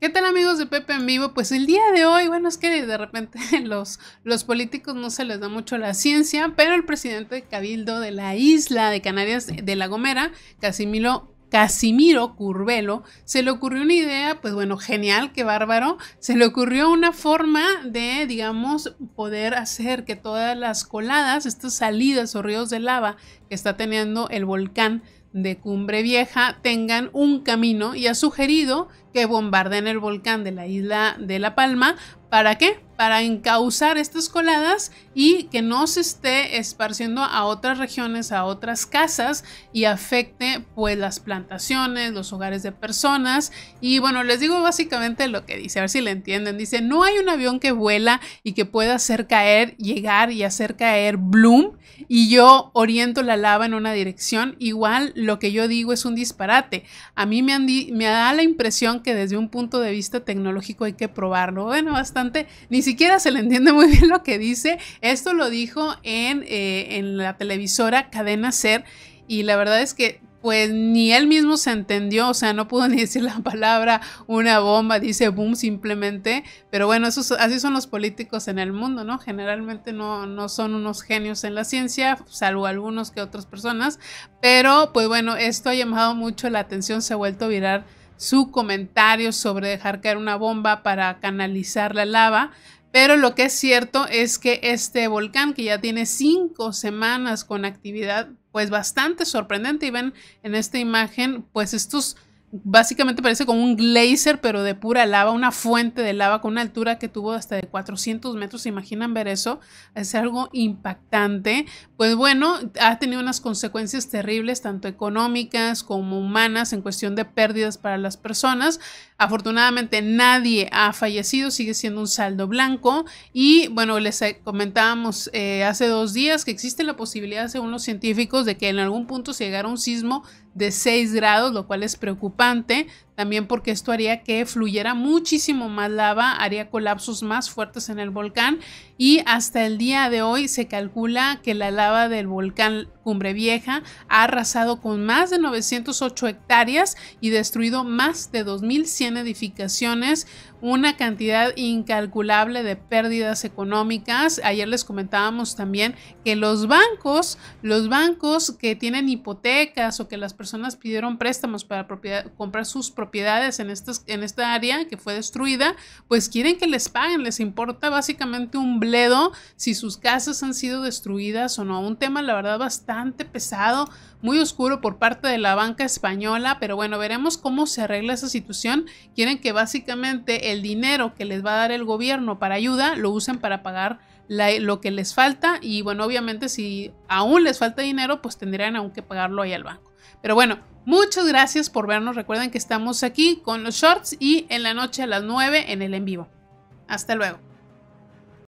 ¿Qué tal amigos de Pepe en Vivo? Pues el día de hoy, bueno, es que de repente los, los políticos no se les da mucho la ciencia, pero el presidente de Cabildo de la isla de Canarias de La Gomera, Casimiro Casimiro Curvelo, se le ocurrió una idea, pues bueno, genial, qué bárbaro, se le ocurrió una forma de, digamos, poder hacer que todas las coladas, estas salidas o ríos de lava que está teniendo el volcán de Cumbre Vieja tengan un camino y ha sugerido que bombardean el volcán de la isla de La Palma. ¿Para qué? Para encauzar estas coladas y que no se esté esparciendo a otras regiones, a otras casas y afecte pues las plantaciones, los hogares de personas. Y bueno, les digo básicamente lo que dice, a ver si le entienden. Dice, no hay un avión que vuela y que pueda hacer caer, llegar y hacer caer Bloom y yo oriento la lava en una dirección. Igual lo que yo digo es un disparate. A mí me, han me da la impresión que que desde un punto de vista tecnológico hay que probarlo. Bueno, bastante, ni siquiera se le entiende muy bien lo que dice. Esto lo dijo en, eh, en la televisora Cadena Ser y la verdad es que pues ni él mismo se entendió, o sea, no pudo ni decir la palabra una bomba, dice boom simplemente, pero bueno, así son los políticos en el mundo, ¿no? Generalmente no, no son unos genios en la ciencia, salvo algunos que otras personas, pero pues bueno, esto ha llamado mucho la atención, se ha vuelto a virar su comentario sobre dejar caer una bomba para canalizar la lava, pero lo que es cierto es que este volcán, que ya tiene cinco semanas con actividad, pues bastante sorprendente, y ven en esta imagen, pues estos básicamente parece como un glacier, pero de pura lava, una fuente de lava con una altura que tuvo hasta de 400 metros. ¿Se imaginan ver eso? Es algo impactante. Pues bueno, ha tenido unas consecuencias terribles, tanto económicas como humanas, en cuestión de pérdidas para las personas. Afortunadamente nadie ha fallecido, sigue siendo un saldo blanco. Y bueno, les eh, comentábamos eh, hace dos días que existe la posibilidad, según los científicos, de que en algún punto se llegara un sismo de 6 grados, lo cual es preocupante también porque esto haría que fluyera muchísimo más lava, haría colapsos más fuertes en el volcán y hasta el día de hoy se calcula que la lava del volcán Cumbre Vieja ha arrasado con más de 908 hectáreas y destruido más de 2.100 edificaciones, una cantidad incalculable de pérdidas económicas. Ayer les comentábamos también que los bancos, los bancos que tienen hipotecas o que las personas pidieron préstamos para comprar sus propiedades, propiedades en, esta área que fue destruida, pues quieren que les paguen, les importa básicamente un bledo si sus casas han sido destruidas o no. Un tema, la verdad, bastante pesado, muy oscuro por parte de la banca española, pero bueno, veremos cómo se arregla esa situación. Quieren que básicamente el dinero que les va a dar el gobierno para ayuda lo usen para pagar lo que les falta y bueno, obviamente si aún les falta dinero, pues tendrían aún que pagarlo ahí al banco. Pero bueno, Muchas gracias por vernos. Recuerden que estamos aquí con los shorts y en la noche a las 9 en el en vivo. Hasta luego.